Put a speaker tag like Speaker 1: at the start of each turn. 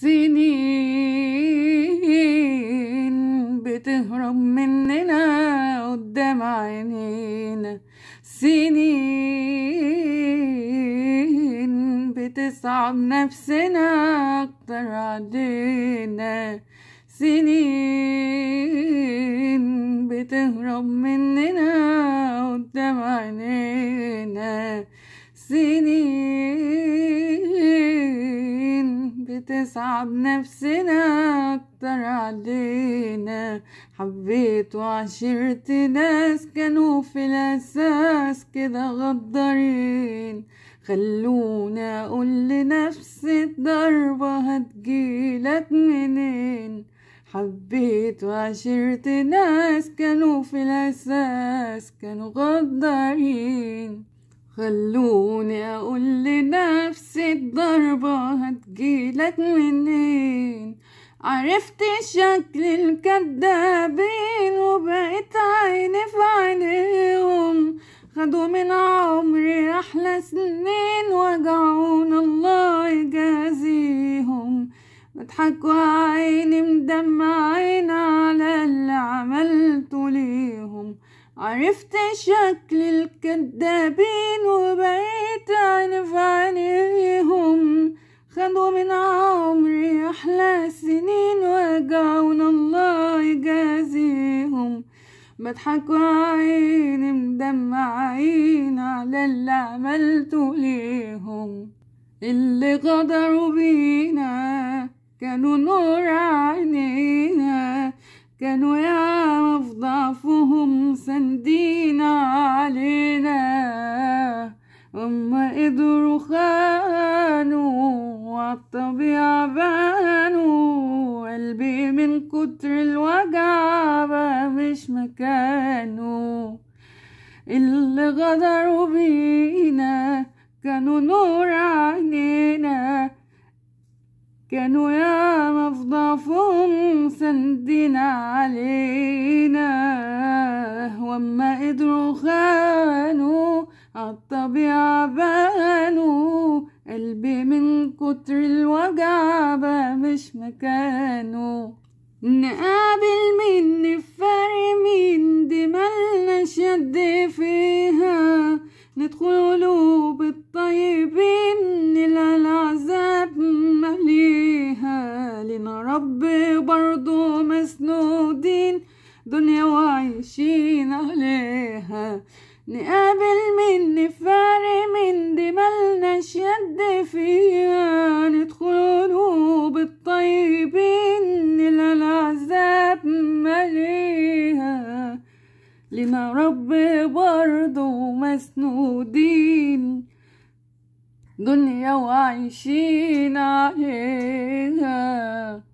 Speaker 1: سنين بتهرب مننا قدام عينينا سنين بتصعب نفسنا اكتر عدينا سنين بتهرب مننا قدام عينينا سنين بتصعب نفسنا أكتر علينا حبيت وعشرت ناس كانوا في الأساس كده غدارين خلونا أقول لنفسي الضربة هتجيلك منين حبيت وعشرت ناس كانوا في الأساس كانوا غدارين خلوني اقول لنفسي الضربة هتجيلك منين عرفت شكل الكدابين وبقيت عيني في عينيهم خدوا من عمري احلى سنين وجعونا الله يجازيهم بضحكوا عيني مدمعين على اللي عملته ليهم عرفت شكل الكذابين وبقيت عارف عليهم خدوا من عمري أحلى سنين وجعونا الله يجازيهم بضحكوا عيني مدمعين على اللي عملته ليهم اللي غدروا بينا كانوا نور عينيهم كانوا يا ضعفهم سندينا علينا هما قدروا خانوا والطبيعة بانوا قلبي من كتر الوجع بقى مش مكانه اللي غدروا بينا كانوا نور عينينا كانوا يا مفضفهم سندنا علينا وما قدروا خانوا عالطبيعة بانوا قلبي من كتر الوجع بقى مش مكانه نقابل مين الفرق مين ملناش يد فيها ندخل قلوب الطيبين ربي برضو مسنودين دنيا وعايشين عليها نقابل من نفار من دي ملناش يد فيها ندخل قلوب الطيبين إلى العذاب مليها لنا رب برضو مسنودين دنيا وعايشين عليها